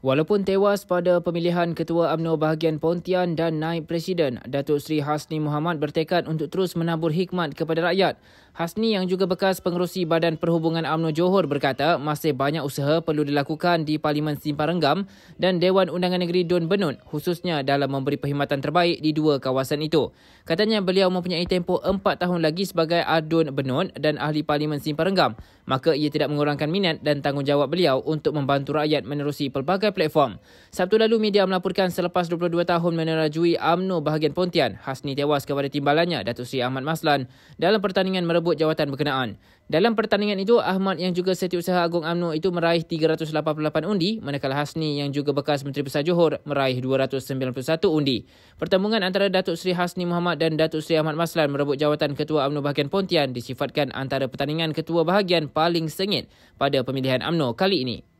Walaupun tewas pada pemilihan Ketua UMNO Bahagian Pontian dan Naib Presiden, Datuk Seri Hasni Muhammad bertekad untuk terus menabur hikmat kepada rakyat. Hasni yang juga bekas pengerusi Badan Perhubungan UMNO Johor berkata masih banyak usaha perlu dilakukan di Parlimen Simpan Renggam dan Dewan Undangan Negeri Dun Benut khususnya dalam memberi perkhidmatan terbaik di dua kawasan itu. Katanya beliau mempunyai tempoh empat tahun lagi sebagai ADUN Benut dan Ahli Parlimen Simpan Renggam maka ia tidak mengurangkan minat dan tanggungjawab beliau untuk membantu rakyat menerusi pelbagai platform. Sabtu lalu media melaporkan selepas 22 tahun menerajui UMNO bahagian Pontian, Hasni tewas kepada timbalannya Datuk Seri Ahmad Maslan dalam pertandingan merebut merebut jawatan berkenaan. Dalam pertandingan itu, Ahmad yang juga setiausaha Agong UMNO itu meraih 388 undi, manakala Hasni yang juga bekas Menteri Besar Johor meraih 291 undi. pertemuan antara Datuk Seri Hasni Muhammad dan Datuk Seri Ahmad Maslan merebut jawatan Ketua UMNO bahagian Pontian disifatkan antara pertandingan Ketua Bahagian paling sengit pada pemilihan UMNO kali ini.